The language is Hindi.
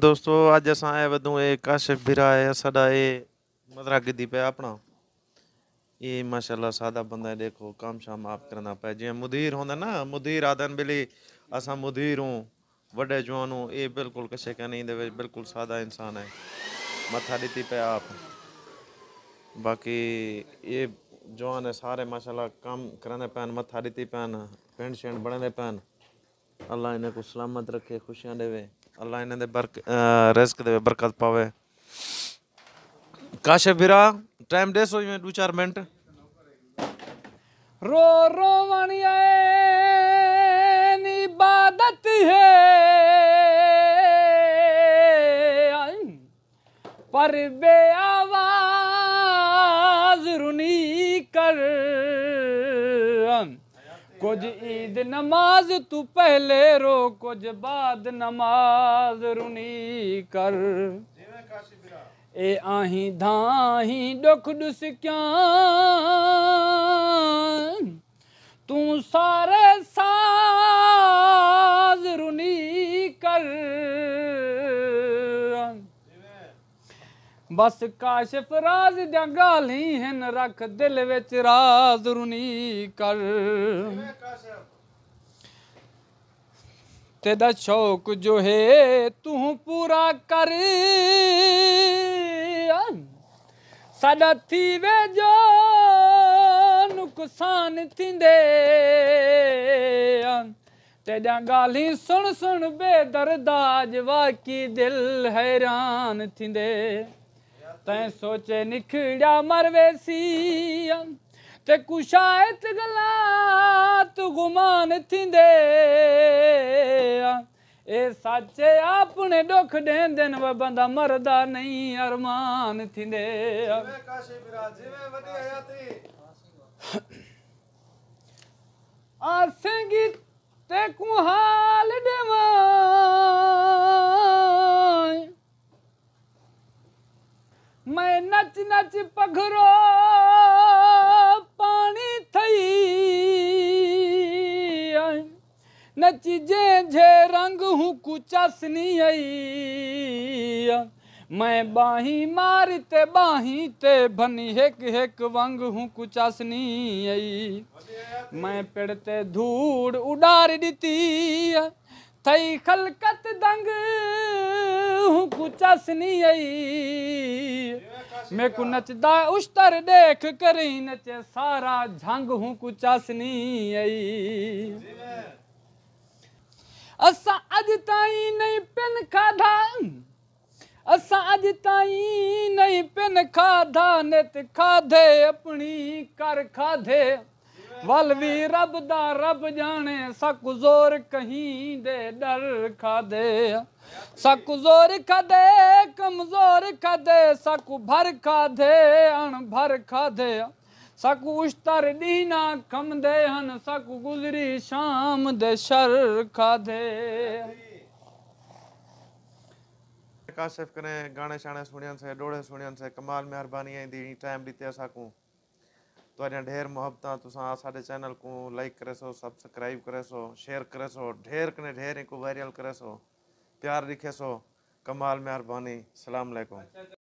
दोस्तों अज अस आए बदू ये काशिफ बिरा है साडा मदरा गिद्दी पे अपना ये माशाल्लाह सादा बंदा देखो काम शाम आप करना पे जो मुदीर होंदा ना मुदीर आदन बिली असा मुदीर हूँ वडे जवान हूँ ये बिल्कुल कशे का नहीं बिल्कुल सादा इंसान है मथा दीती पे आप बाकी ये जवान है सारे माशाल्लाह काम कराने पैन मथा दीती पैन पेंट शेंट बनाने पैन अल्लाह इन्हें को सलामत रखे खुशियाँ देवे अल्लाह इन्हें बरक रिस्क दे बरकत पावे काश बिरा टाइम दे सोई में दो चार मिनट रो रो वणिया इबादत है पर बेआ कुछ ईद नमाज तू पहले रो कुछ बाद नमाज रुनी कर ए आही धाही दुख डुस क्या तू सारे सार बस ਕਾਸ਼ਫ ਰਾਜ਼ ਦੀਆਂ ਗਾਲੀ रख दिल बिच ਵਿੱਚ ਰਾਜ਼ ਰੁਨੀ ਕਰ शौक जो है तू पूरा कर साडा थी वे जो नुकसान थे तेजा गाली सुन सुन बेदर्दाज वाकी दिल हैरान थींदे ਤੈ ਸੋਚੇ ਨਿਖੜਿਆ ਮਰਵੇ ਸੀ ਤੇ ਕੁਸ਼ਾਇਤ ਗਲਾ ਤੂੰ ਗੁਮਾਨ ਥਿੰਦੇ ਇਹ ਸੱਚੇ ਆਪਣੇ ਦੁੱਖ ਦੇਂਦੇ ਨੇ ਬੰਦਾ ਮਰਦਾ ਨਹੀਂ ਅਰਮਾਨ ਥਿੰਦੇ ਜਿਵੇਂ ਕਾਸ਼ੀ ਵਿਰਾਜ ਜਿਵੇਂ ਆਸੇਂਗੀ ਤੇ ਕੁਹਾ ਨੱਚ ਪਖਰੋ ਪਾਣੀ ਥਈ ਆਈ ਨੱਚ ਜੇ ਜੇ ਰੰਗ ਹੂੰ ਕੁਚਸ ਨਹੀਂ ਆਈਆ ਮੈਂ ਬਾਹੀ ਮਾਰ ਤੇ ਬਾਹੀ ਤੇ ਭਨੀ ਇੱਕ ਇੱਕ ਵੰਗ ਹੂੰ ਕੁਚਸ ਨਹੀਂ ਆਈ ਮੈਂ ਪਿੜ ਤੇ ਧੂੜ ਉਡਾਰ ਦਿੱਤੀ ਥਈ ਖਲਕਤ ਦੰਗ हूँ कुचस नहीं मैं को नचदा उस्तर देख कर नचे सारा झंग हूँ कुचस नहीं असा अज ताई नहीं पिन खाधा असा अज ताई नहीं पिन खाधा नित खाधे अपनी कर खाधे वल भी रब दा रब जाने सक जोर कहीं दे डर खाधे सकु जोर खदे कमजोर खदे सकु भर खाधे अण भर खाधे सकु उश्तर दीना कम दे हन सकु गुजरी शाम दे शर खाधे काशिफ कने गाने शाने सुनियन से डोड़े सुनियन से कमाल मेहरबानी है दी टाइम दी ते साकू तो अने ढेर मोहब्बत तुसा साडे चैनल को लाइक करे सो सब्सक्राइब करे सो शेयर करे सो ढेर कने ढेर को वायरल करे सो प्यार लिखे सो कमाल मेहरबानी सलामकुम